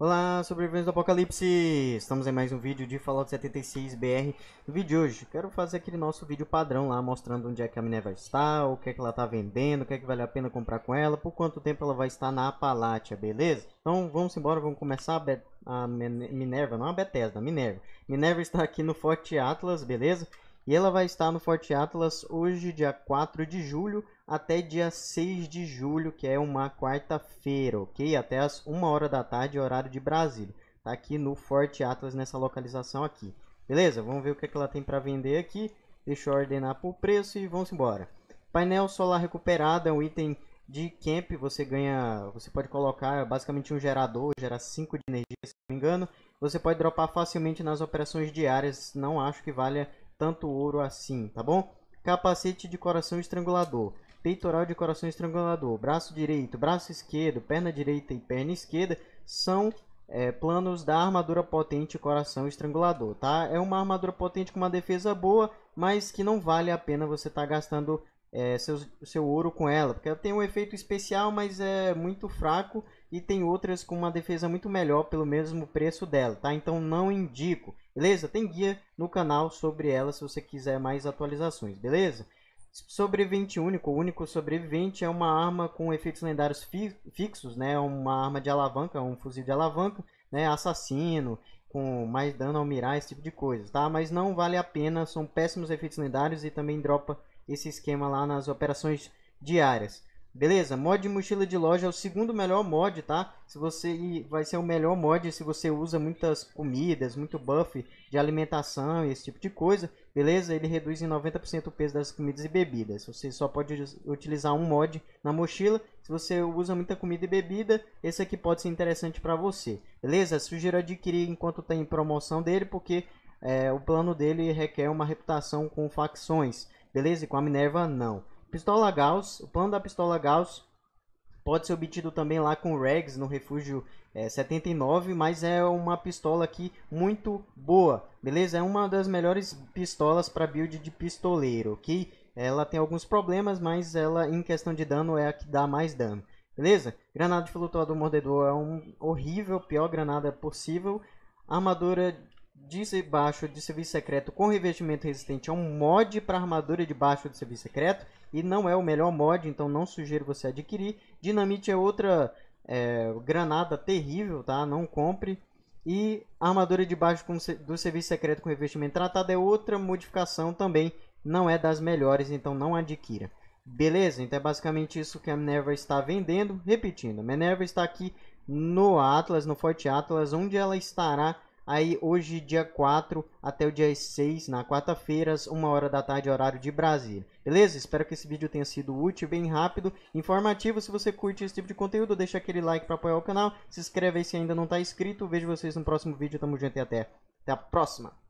Olá, sobreviventes do Apocalipse! Estamos em mais um vídeo de Fallout 76 BR. No vídeo de hoje, quero fazer aquele nosso vídeo padrão lá, mostrando onde é que a Minerva está, o que é que ela está vendendo, o que é que vale a pena comprar com ela, por quanto tempo ela vai estar na Apalátia, beleza? Então, vamos embora, vamos começar a, a Minerva, não a Bethesda, a Minerva. Minerva está aqui no Forte Atlas, beleza? E ela vai estar no Forte Atlas hoje, dia 4 de julho, até dia 6 de julho, que é uma quarta-feira, ok? Até as 1 hora da tarde, horário de Brasília. Tá aqui no Forte Atlas, nessa localização aqui. Beleza? Vamos ver o que, é que ela tem para vender aqui. Deixa eu ordenar por preço e vamos embora. Painel solar recuperado é um item de camp. Você ganha, você pode colocar basicamente um gerador, gera 5 de energia, se não me engano. Você pode dropar facilmente nas operações diárias. Não acho que valha tanto ouro assim, tá bom? Capacete de coração estrangulador, peitoral de coração estrangulador, braço direito, braço esquerdo, perna direita e perna esquerda são é, planos da armadura potente coração estrangulador, tá? É uma armadura potente com uma defesa boa, mas que não vale a pena você estar tá gastando é, seu, seu ouro com ela, porque ela tem um efeito especial, mas é muito fraco e tem outras com uma defesa muito melhor pelo mesmo preço dela, tá? Então não indico, beleza? Tem guia no canal sobre ela se você quiser mais atualizações, beleza? Sobrevivente único, o único sobrevivente é uma arma com efeitos lendários fi fixos, né? Uma arma de alavanca, um fuzil de alavanca, né? Assassino, com mais dano ao mirar, esse tipo de coisa, tá? Mas não vale a pena, são péssimos efeitos lendários e também dropa esse esquema lá nas operações diárias. Beleza? Mod de mochila de loja é o segundo melhor mod, tá? Se você vai ser o melhor mod se você usa muitas comidas, muito buff de alimentação esse tipo de coisa, beleza? Ele reduz em 90% o peso das comidas e bebidas. Você só pode utilizar um mod na mochila. Se você usa muita comida e bebida, esse aqui pode ser interessante para você. Beleza? Sugiro adquirir enquanto tem promoção dele, porque é, o plano dele requer uma reputação com facções beleza? E com a Minerva, não. Pistola Gauss, o plano da pistola Gauss pode ser obtido também lá com o Regs no refúgio é, eh, 79, mas é uma pistola aqui muito boa, beleza? É uma das melhores pistolas para build de pistoleiro, ok? Ela tem alguns problemas, mas ela em questão de dano é a que dá mais dano, beleza? Granada de flutuador mordedor é um horrível, pior granada possível. Armadura de baixo de serviço secreto com revestimento resistente é um mod para armadura de baixo de serviço secreto e não é o melhor mod, então não sugiro você adquirir. Dinamite é outra é, granada terrível, tá? Não compre. E armadura de baixo com, do serviço secreto com revestimento tratado é outra modificação também, não é das melhores, então não adquira. Beleza? Então é basicamente isso que a Minerva está vendendo. Repetindo, a Minerva está aqui no Atlas, no Forte Atlas, onde ela estará Aí hoje, dia 4 até o dia 6, na quarta-feira, às 1 hora da tarde, horário de Brasília. Beleza? Espero que esse vídeo tenha sido útil, bem rápido, informativo. Se você curte esse tipo de conteúdo, deixa aquele like para apoiar o canal. Se inscreve aí se ainda não está inscrito. Vejo vocês no próximo vídeo. Tamo junto e até. Até a próxima!